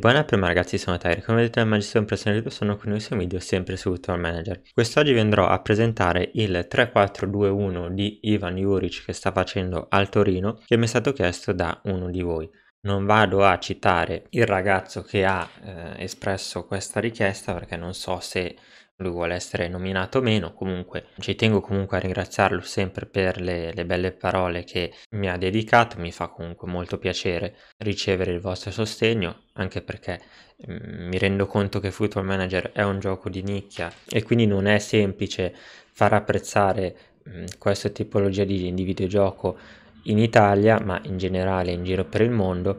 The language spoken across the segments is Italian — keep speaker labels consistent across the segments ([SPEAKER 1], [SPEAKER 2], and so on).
[SPEAKER 1] buona prima ragazzi sono Tyre, come vedete nel Magister Impressione Libro sono con noi su video sempre su Tour Manager. Quest'oggi vi andrò a presentare il 3-4-2-1 di Ivan Juric che sta facendo al Torino che mi è stato chiesto da uno di voi. Non vado a citare il ragazzo che ha eh, espresso questa richiesta perché non so se lui vuole essere nominato o meno, comunque ci tengo comunque a ringraziarlo sempre per le, le, belle parole che mi ha dedicato, mi fa comunque molto piacere ricevere il vostro sostegno, anche perché mm, mi rendo conto che Football Manager è un gioco di nicchia e quindi non è semplice far apprezzare mh, mm, questa tipologia di, di videogioco in Italia, ma in generale in giro per il mondo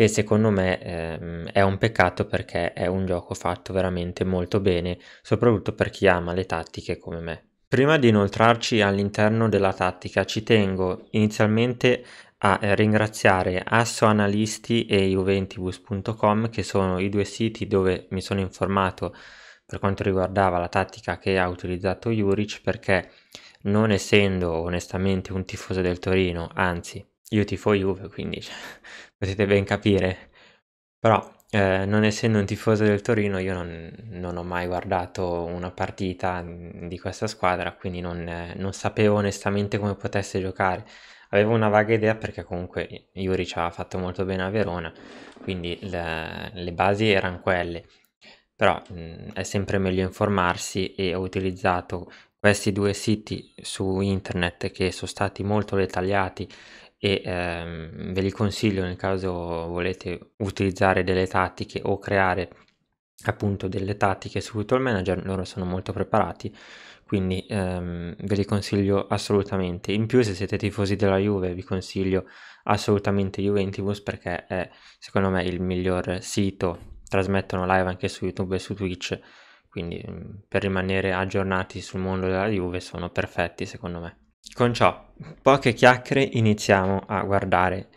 [SPEAKER 1] che secondo me ehm, è un peccato perché è un gioco fatto veramente molto bene, soprattutto per chi ama le tattiche come me. Prima di inoltrarci all'interno della tattica ci tengo inizialmente a ringraziare Assoanalisti e Juventibus.com che sono i due siti dove mi sono informato per quanto riguardava la tattica che ha utilizzato Juric perché non essendo onestamente un tifoso del Torino, anzi io tifo Juve, quindi cioè, potete ben capire. Però, eh, non essendo un tifoso del Torino, io non, non, ho mai guardato una partita di questa squadra, quindi non, eh, non, sapevo onestamente come potesse giocare. Avevo una vaga idea perché comunque ci aveva fatto molto bene a Verona, quindi le, le basi erano quelle. Però mh, mm, è sempre meglio informarsi e ho utilizzato questi due siti su internet che sono stati molto dettagliati e ehm, ve li consiglio nel caso volete utilizzare delle tattiche o creare appunto delle tattiche su Tool Manager, loro sono molto preparati, quindi ehm, ve li consiglio assolutamente. In più se siete tifosi della Juve vi consiglio assolutamente Juventus perché è secondo me il miglior sito, trasmettono live anche su YouTube e su Twitch, quindi mm, per rimanere aggiornati sul mondo della Juve sono perfetti secondo me. Con ciò, poche chiacchiere iniziamo a guardare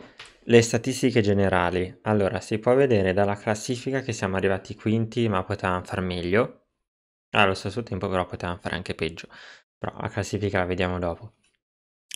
[SPEAKER 1] le statistiche generali. Allora, si può vedere dalla classifica che siamo arrivati quinti, ma potevamo far meglio. Allo stesso tempo però potevamo fare anche peggio. Però la classifica la vediamo dopo.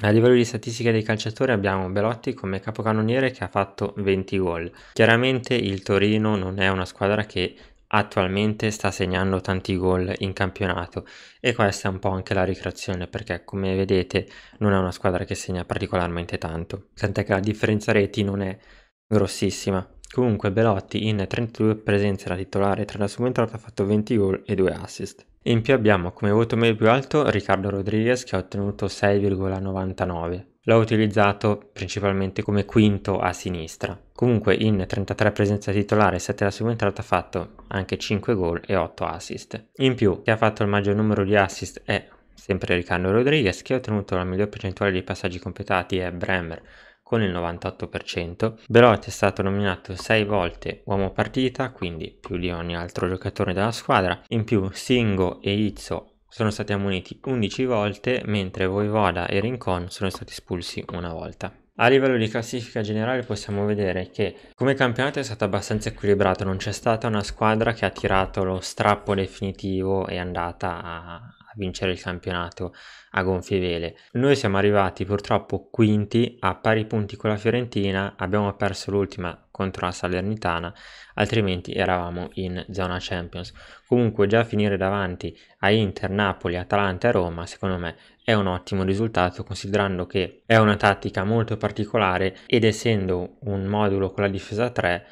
[SPEAKER 1] A livello di statistica dei calciatori abbiamo Belotti come capocannoniere che ha fatto 20 gol. Chiaramente il Torino non è una squadra che attualmente sta segnando tanti gol in campionato e questa è un po' anche la ricreazione perché come vedete non è una squadra che segna particolarmente tanto, tant'è che la differenza reti non è grossissima. Comunque Belotti in 32 presenze da titolare tra la sua entrata ha fatto 20 gol e 2 assist. In più abbiamo come voto medio più alto Riccardo Rodriguez che ha ottenuto 6,99 l'ho utilizzato principalmente come quinto a sinistra. Comunque in 33 presenze titolare, 7 da entrata, ha fatto anche 5 gol e 8 assist. In più, chi ha fatto il maggior numero di assist è sempre Riccardo Rodriguez, che ha ottenuto la miglior percentuale di passaggi completati è Bremer con il 98%. Belotti è stato nominato 6 volte uomo partita, quindi più di ogni altro giocatore della squadra. In più Singo e Izzo sono stati ammoniti 11 volte, mentre Voivoda e Rincon sono stati espulsi una volta. A livello di classifica generale possiamo vedere che come campionato è stato abbastanza equilibrato, non c'è stata una squadra che ha tirato lo strappo definitivo e è andata a, vincere il campionato a gonfie vele. Noi siamo arrivati purtroppo quinti a pari punti con la Fiorentina, abbiamo perso l'ultima contro la Salernitana, altrimenti eravamo in zona Champions. Comunque già finire davanti a Inter, Napoli, Atalanta e Roma, secondo me è un ottimo risultato considerando che è una tattica molto particolare ed essendo un modulo con la difesa 3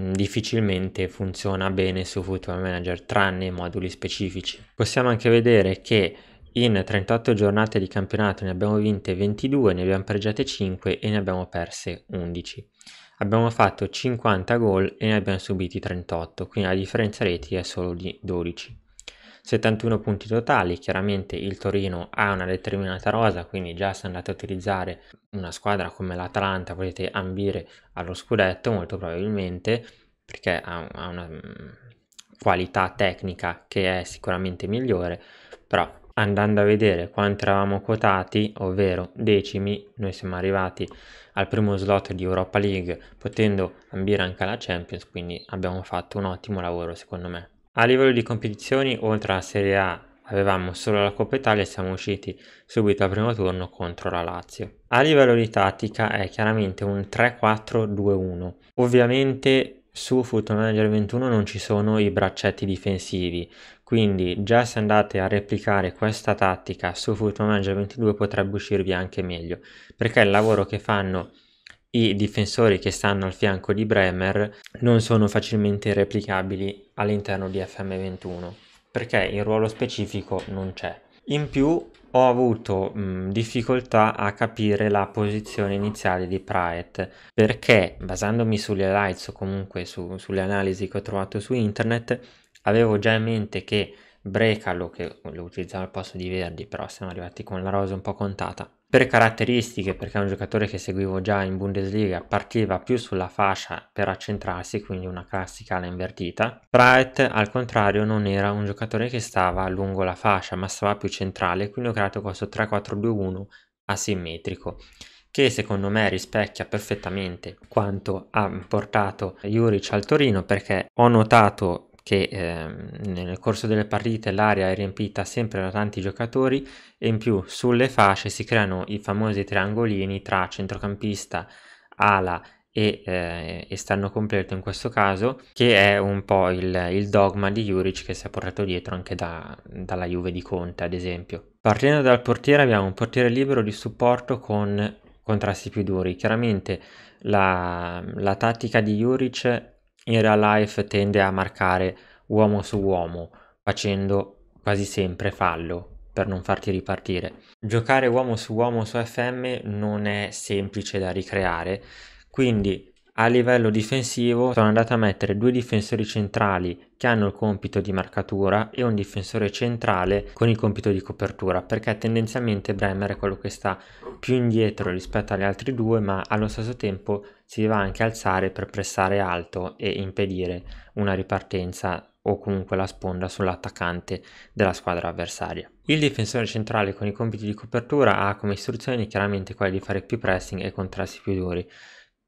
[SPEAKER 1] mm, difficilmente funziona bene su Football Manager tranne i moduli specifici. Possiamo anche vedere che in 38 giornate di campionato ne abbiamo vinte 22, ne abbiamo pregiate 5 e ne abbiamo perse 11. Abbiamo fatto 50 gol e ne abbiamo subiti 38, quindi la differenza reti è solo di 12. 71 punti totali, chiaramente il Torino ha una determinata rosa, quindi già se andate a utilizzare una squadra come l'Atalanta potete ambire allo scudetto molto probabilmente perché ha, ha una mm, qualità tecnica che è sicuramente migliore, però andando a vedere quanto eravamo quotati, ovvero decimi, noi siamo arrivati al primo slot di Europa League, potendo ambire anche alla Champions, quindi abbiamo fatto un ottimo lavoro secondo me. A livello di competizioni, oltre alla Serie A, avevamo solo la Coppa Italia e siamo usciti subito al primo turno contro la Lazio. A livello di tattica è chiaramente un 3-4-2-1. Ovviamente su Football Manager 21 non ci sono i braccetti difensivi, quindi già se andate a replicare questa tattica su Football Manager 22 potrebbe uscirvi anche meglio perché il lavoro che fanno i difensori che stanno al fianco di Bremer non sono facilmente replicabili all'interno di FM21 perché il ruolo specifico non c'è. In più ho avuto mh, difficoltà a capire la posizione iniziale di Praet perché basandomi sulle lights o comunque su, sulle analisi che ho trovato su internet avevo già in mente che Brecalo, che lo utilizzavo al posto di Verdi, però siamo arrivati con la rosa un po' contata. Per caratteristiche, perché è un giocatore che seguivo già in Bundesliga, partiva più sulla fascia per accentrarsi, quindi una classica ala invertita. Praet, al contrario, non era un giocatore che stava lungo la fascia, ma stava più centrale, quindi ho creato questo 3-4-2-1 asimmetrico che secondo me rispecchia perfettamente quanto ha portato Juric al Torino perché ho notato che eh, nel corso delle partite l'area è riempita sempre da tanti giocatori e in più sulle fasce si creano i famosi triangolini tra centrocampista, ala e eh, esterno completo in questo caso, che è un po' il, il dogma di Juric che si è portato dietro anche da, dalla Juve di Conte, ad esempio. Partendo dal portiere abbiamo un portiere libero di supporto con contrasti più duri. Chiaramente la, la tattica di Juric in real life tende a marcare uomo su uomo, facendo quasi sempre fallo per non farti ripartire. Giocare uomo su uomo su FM non è semplice da ricreare, quindi a livello difensivo sono andato a mettere due difensori centrali che hanno il compito di marcatura e un difensore centrale con il compito di copertura perché tendenzialmente Bremer è quello che sta più indietro rispetto agli altri due ma allo stesso tempo si deve anche alzare per pressare alto e impedire una ripartenza o comunque la sponda sull'attaccante della squadra avversaria. Il difensore centrale con i compiti di copertura ha come istruzioni chiaramente quella di fare più pressing e contrasti più duri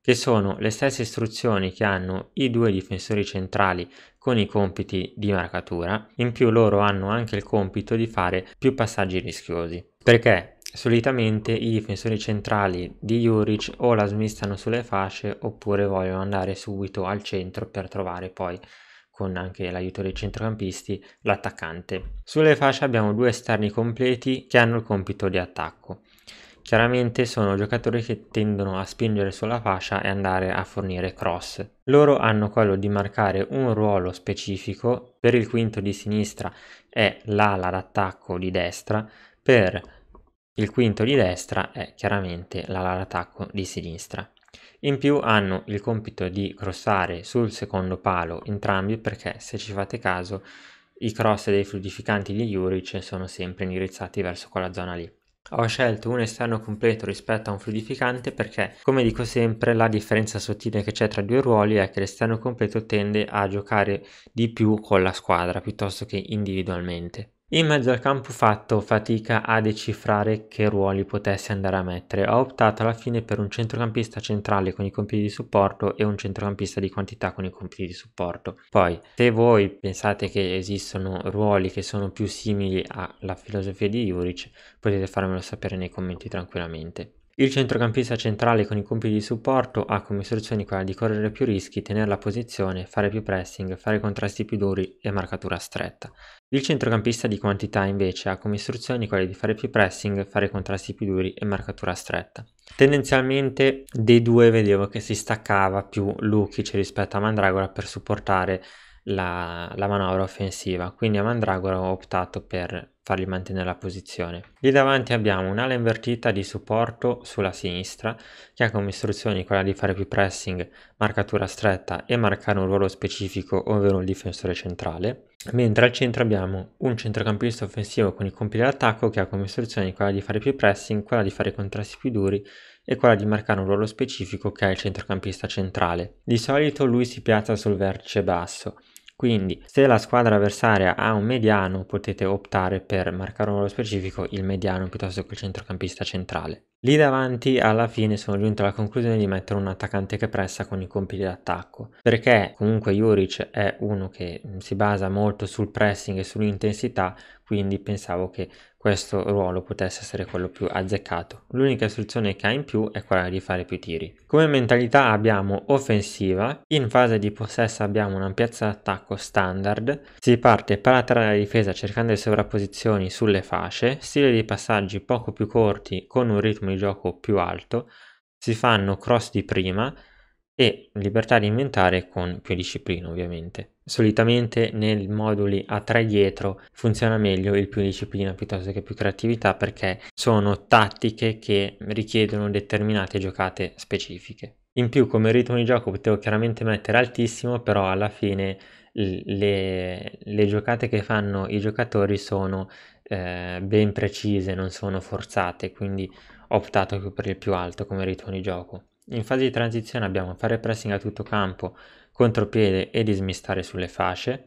[SPEAKER 1] che sono le stesse istruzioni che hanno i due difensori centrali con i compiti di marcatura, in più loro hanno anche il compito di fare più passaggi rischiosi. Perché solitamente i difensori centrali di Juric o la smistano sulle fasce oppure vogliono andare subito al centro per trovare poi con anche l'aiuto dei centrocampisti, l'attaccante. Sulle fasce abbiamo due esterni completi che hanno il compito di attacco. Chiaramente sono giocatori che tendono a spingere sulla fascia e andare a fornire cross. Loro hanno quello di marcare un ruolo specifico, per il quinto di sinistra è l'ala d'attacco di destra, per il quinto di destra è chiaramente l'ala d'attacco di sinistra. In più hanno il compito di crossare sul secondo palo entrambi perché se ci fate caso i cross dei fluidificanti di Juric sono sempre indirizzati verso quella zona lì. Ho scelto un esterno completo rispetto a un fluidificante perché, come dico sempre, la differenza sottile che c'è tra due ruoli è che l'esterno completo tende a giocare di più con la squadra piuttosto che individualmente. In mezzo al campo ho fatto fatica a decifrare che ruoli potessi andare a mettere. Ho optato alla fine per un centrocampista centrale con i compiti di supporto e un centrocampista di quantità con i compiti di supporto. Poi, se voi pensate che esistono ruoli che sono più simili alla filosofia di Juric, potete farmelo sapere nei commenti tranquillamente. Il centrocampista centrale con i compiti di supporto ha come istruzioni quella di correre più rischi, tenere la posizione, fare più pressing, fare contrasti più duri e marcatura stretta. Il centrocampista di quantità invece ha come istruzioni quelle di fare più pressing, fare contrasti più duri e marcatura stretta. Tendenzialmente dei due vedevo che si staccava più Lukic rispetto a Mandragora per supportare la, la, manovra offensiva, quindi a Mandragora ho optato per fargli mantenere la posizione. Lì davanti abbiamo un'ala invertita di supporto sulla sinistra che ha come istruzioni quella di fare più pressing, marcatura stretta e marcare un ruolo specifico ovvero un difensore centrale mentre al centro abbiamo un centrocampista offensivo con il compito dell'attacco che ha come istruzioni quella di fare più pressing, quella di fare contrasti più duri e quella di marcare un ruolo specifico che è il centrocampista centrale. Di solito lui si piazza sul vertice basso, quindi se la squadra avversaria ha un mediano potete optare per marcare un ruolo specifico il mediano piuttosto che il centrocampista centrale. Lì davanti alla fine sono giunto alla conclusione di mettere un attaccante che pressa con i compiti d'attacco perché comunque Juric è uno che si basa molto sul pressing e sull'intensità quindi pensavo che questo ruolo potesse essere quello più azzeccato. L'unica istruzione che ha in più è quella di fare più tiri. Come mentalità abbiamo offensiva, in fase di possesso abbiamo un'ampiezza d'attacco standard, si parte per attrarre la difesa cercando le sovrapposizioni sulle fasce, stile di passaggi poco più corti con un ritmo di gioco più alto, si fanno cross di prima, e libertà di inventare con più disciplina ovviamente. Solitamente nei moduli a tre dietro funziona meglio il più disciplina piuttosto che più creatività perché sono tattiche che richiedono determinate giocate specifiche. In più come ritmo di gioco potevo chiaramente mettere altissimo però alla fine le, le giocate che fanno i giocatori sono eh, ben precise, non sono forzate quindi ho optato per il più alto come ritmo di gioco. In fase di transizione abbiamo fare pressing a tutto campo, contropiede e dismistare sulle fasce.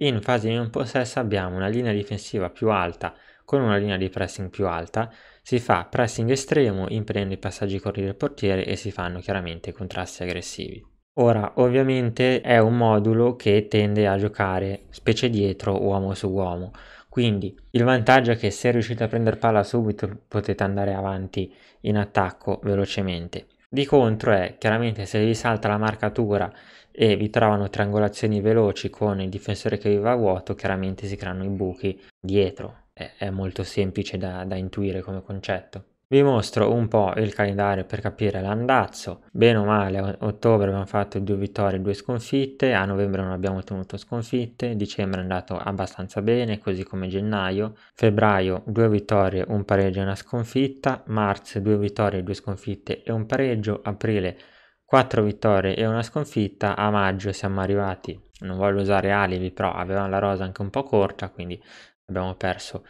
[SPEAKER 1] In fase di non possesso abbiamo una linea difensiva più alta con una linea di pressing più alta, si fa pressing estremo impedendo i passaggi corti del portiere e si fanno chiaramente contrasti aggressivi. Ora, ovviamente è un modulo che tende a giocare specie dietro uomo su uomo, quindi il vantaggio è che se riuscite a prendere palla subito potete andare avanti in attacco velocemente. Di contro è chiaramente se vi salta la marcatura e vi trovano triangolazioni veloci con il difensore che vi va vuoto, chiaramente si creano i buchi dietro. È, è molto semplice da, da intuire come concetto. Vi mostro un po' il calendario per capire l'andazzo. Bene o male, a ottobre abbiamo fatto due vittorie e due sconfitte, a novembre non abbiamo ottenuto sconfitte, dicembre è andato abbastanza bene, così come gennaio, febbraio due vittorie, un pareggio e una sconfitta, marzo due vittorie, due sconfitte e un pareggio, aprile quattro vittorie e una sconfitta, a maggio siamo arrivati, non voglio usare alibi, però avevamo la rosa anche un po' corta, quindi abbiamo perso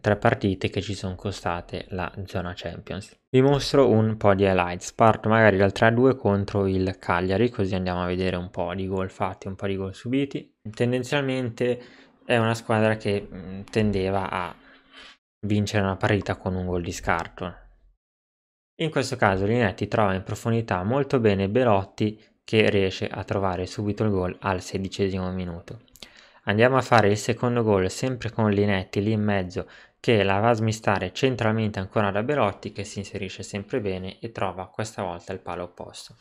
[SPEAKER 1] tre partite che ci sono costate la zona Champions. Vi mostro un po' di highlights, parto magari dal 3-2 contro il Cagliari, così andiamo a vedere un po' di gol fatti, un po' di gol subiti. Tendenzialmente è una squadra che mm, tendeva a vincere una partita con un gol di scarto. In questo caso Linetti trova in profondità molto bene Belotti che riesce a trovare subito il gol al sedicesimo minuto andiamo a fare il secondo gol sempre con Linetti lì in mezzo che la va a smistare centralmente ancora da Belotti che si inserisce sempre bene e trova questa volta il palo opposto.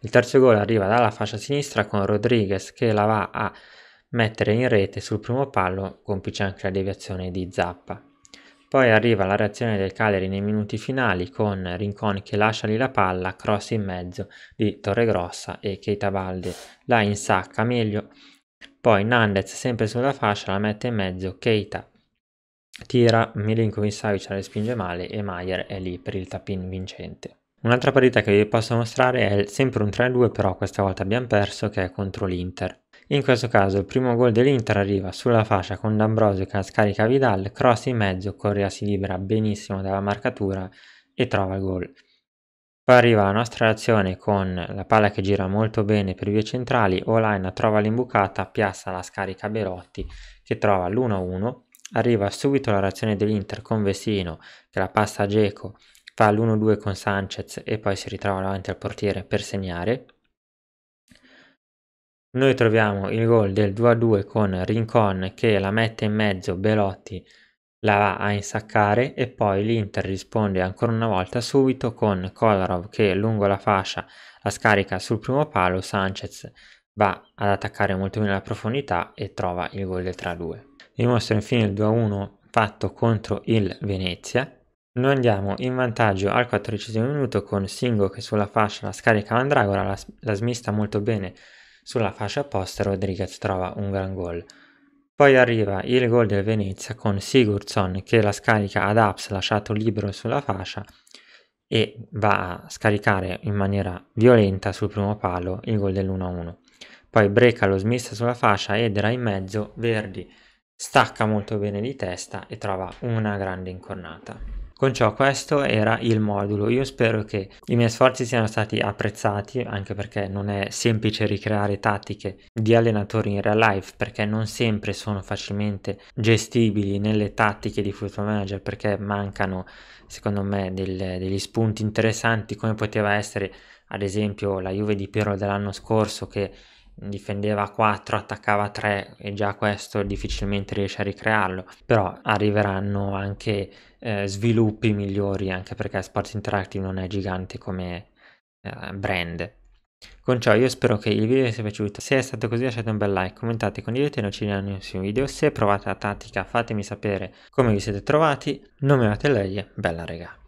[SPEAKER 1] Il terzo gol arriva dalla fascia sinistra con Rodriguez che la va a mettere in rete sul primo palo complice anche la deviazione di Zappa. Poi arriva la reazione del Caleri nei minuti finali con Rincon che lascia lì la palla, cross in mezzo di Torregrossa e Keita Valde la insacca meglio poi Nandez sempre sulla fascia la mette in mezzo, Keita tira, Milinkovic Savic la respinge male e Maier è lì per il tap-in vincente. Un'altra partita che vi posso mostrare è sempre un 3-2 però questa volta abbiamo perso che è contro l'Inter. In questo caso il primo gol dell'Inter arriva sulla fascia con D'Ambrosio che scarica Vidal, cross in mezzo, Correa si libera benissimo dalla marcatura e trova il gol. Poi arriva la nostra azione con la palla che gira molto bene per vie centrali, Olaina trova l'imbucata, Piazza la scarica Berotti che trova l'1-1, arriva subito la reazione dell'Inter con Vestino che la passa a Geco, fa l'1-2 con Sanchez e poi si ritrova davanti al portiere per segnare. Noi troviamo il gol del 2-2 con Rincon che la mette in mezzo Belotti la va a insaccare e poi l'Inter risponde ancora una volta subito con Kolarov che lungo la fascia la scarica sul primo palo, Sanchez va ad attaccare molto bene la profondità e trova il gol del 3-2. Vi mostro infine il 2-1 fatto contro il Venezia. Noi andiamo in vantaggio al 14 minuto con Singo che sulla fascia la scarica Mandragora, la, la smista molto bene sulla fascia opposta, Rodriguez trova un gran gol. Poi arriva il gol del Venezia con Sigurdsson che la scarica ad Aps lasciato libero sulla fascia e va a scaricare in maniera violenta sul primo palo il gol dell'1-1. Poi Breca lo smessa sulla fascia, Edera in mezzo, Verdi stacca molto bene di testa e trova una grande incornata. Con ciò questo era il modulo, io spero che i miei sforzi siano stati apprezzati anche perché non è semplice ricreare tattiche di allenatori in real life perché non sempre sono facilmente gestibili nelle tattiche di football manager perché mancano secondo me delle, degli spunti interessanti come poteva essere ad esempio la Juve di Piero dell'anno scorso che difendeva 4, attaccava 3 e già questo difficilmente riesce a ricrearlo, però arriveranno anche eh, sviluppi migliori anche perché Sports Interactive non è gigante come eh, brand. Con ciò io spero che il video vi sia piaciuto, se è stato così lasciate un bel like, commentate, condividete e non ci vediamo nel prossimo video, se provate la tattica fatemi sapere come vi siete trovati, non mi avete lei, bella regà.